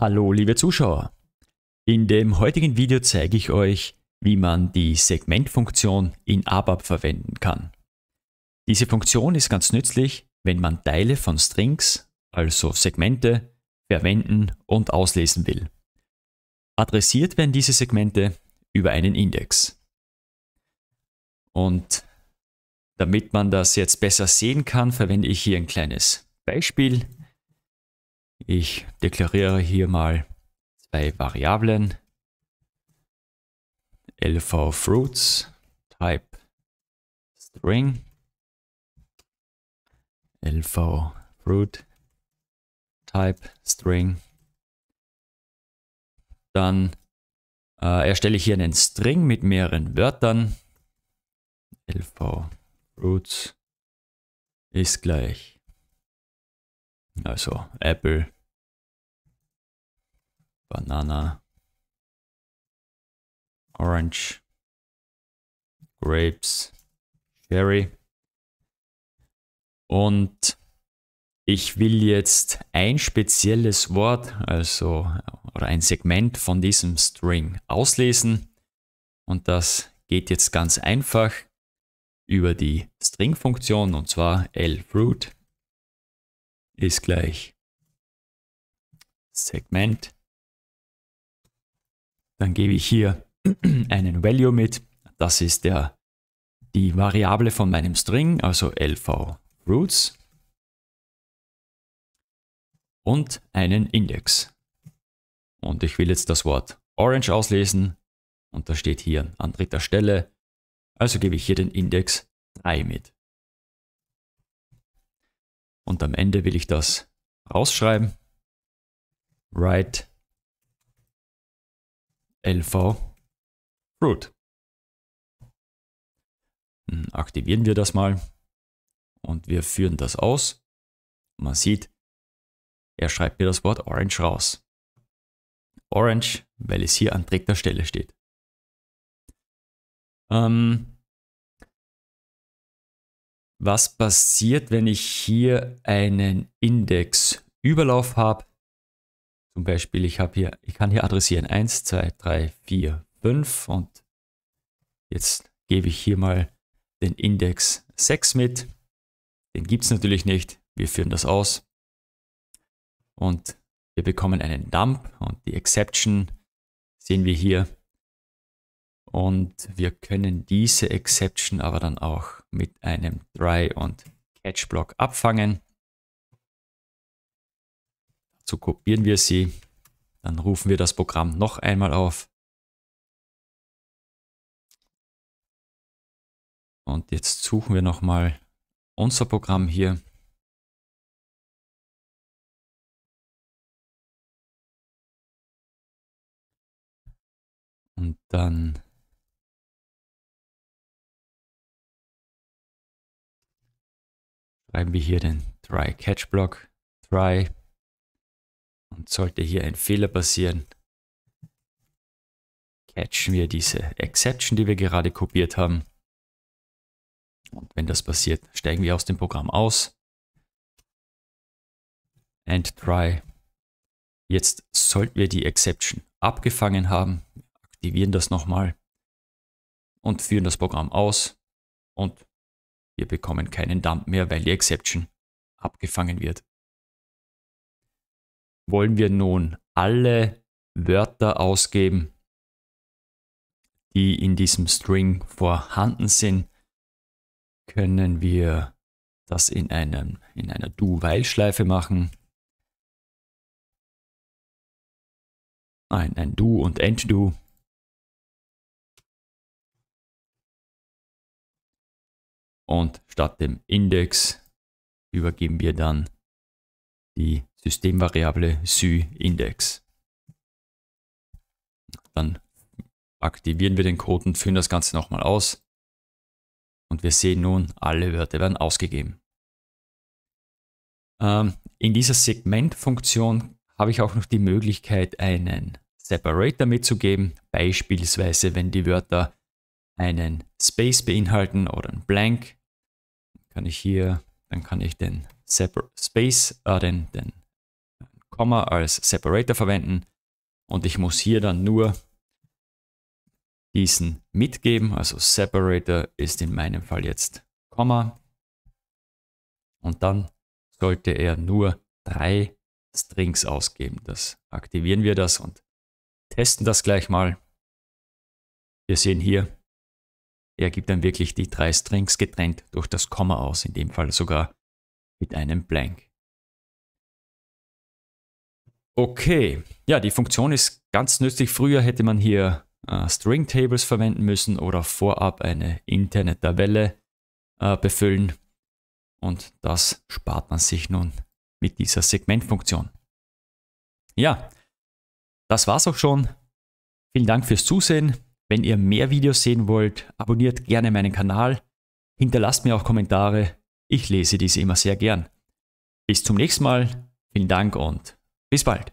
Hallo liebe Zuschauer! In dem heutigen Video zeige ich euch, wie man die Segmentfunktion in ABAP verwenden kann. Diese Funktion ist ganz nützlich, wenn man Teile von Strings, also Segmente, verwenden und auslesen will. Adressiert werden diese Segmente über einen Index. Und damit man das jetzt besser sehen kann, verwende ich hier ein kleines Beispiel. Ich deklariere hier mal zwei Variablen. LVFruits Type String LVFruit Type String. Dann äh, erstelle ich hier einen String mit mehreren Wörtern. LVFruits ist gleich also Apple, Banana, Orange, Grapes, Cherry. Und ich will jetzt ein spezielles Wort, also oder ein Segment von diesem String auslesen. Und das geht jetzt ganz einfach über die String-Funktion und zwar lFruit ist gleich Segment. Dann gebe ich hier einen Value mit. Das ist der, die Variable von meinem String, also lvroots. Und einen Index. Und ich will jetzt das Wort Orange auslesen. Und da steht hier an dritter Stelle. Also gebe ich hier den Index 3 mit. Und am Ende will ich das rausschreiben. Write LV Fruit. Hm, aktivieren wir das mal und wir führen das aus. Man sieht, er schreibt mir das Wort Orange raus. Orange, weil es hier an dritter Stelle steht. Ähm, was passiert, wenn ich hier einen Indexüberlauf habe. Zum Beispiel, ich, habe hier, ich kann hier adressieren 1, 2, 3, 4, 5 und jetzt gebe ich hier mal den Index 6 mit. Den gibt es natürlich nicht, wir führen das aus. Und wir bekommen einen Dump und die Exception sehen wir hier. Und wir können diese Exception aber dann auch mit einem Try und Catch Block abfangen. Dazu kopieren wir sie. Dann rufen wir das Programm noch einmal auf. Und jetzt suchen wir nochmal unser Programm hier. Und dann schreiben wir hier den try catch Block, try. Und sollte hier ein Fehler passieren, catchen wir diese Exception, die wir gerade kopiert haben. Und wenn das passiert, steigen wir aus dem Programm aus. And try. Jetzt sollten wir die Exception abgefangen haben. Aktivieren das nochmal und führen das Programm aus und wir bekommen keinen Dump mehr, weil die Exception abgefangen wird. Wollen wir nun alle Wörter ausgeben, die in diesem String vorhanden sind, können wir das in, einem, in einer Do-While-Schleife machen. Ein, ein Do und End-Do. Und statt dem Index übergeben wir dann die Systemvariable SysIndex. Dann aktivieren wir den Code und führen das Ganze nochmal aus. Und wir sehen nun, alle Wörter werden ausgegeben. Ähm, in dieser Segmentfunktion habe ich auch noch die Möglichkeit, einen Separator mitzugeben. Beispielsweise, wenn die Wörter einen Space beinhalten oder einen Blank, kann ich hier, dann kann ich den Separ Space, äh, den, den äh, Komma als Separator verwenden und ich muss hier dann nur diesen mitgeben, also Separator ist in meinem Fall jetzt Komma und dann sollte er nur drei Strings ausgeben. Das aktivieren wir das und testen das gleich mal. Wir sehen hier, er gibt dann wirklich die drei Strings getrennt durch das Komma aus, in dem Fall sogar mit einem Blank. Okay, ja, die Funktion ist ganz nützlich. Früher hätte man hier äh, String Tables verwenden müssen oder vorab eine interne Tabelle äh, befüllen. Und das spart man sich nun mit dieser Segmentfunktion. Ja, das war's auch schon. Vielen Dank fürs Zusehen. Wenn ihr mehr Videos sehen wollt, abonniert gerne meinen Kanal, hinterlasst mir auch Kommentare, ich lese diese immer sehr gern. Bis zum nächsten Mal, vielen Dank und bis bald.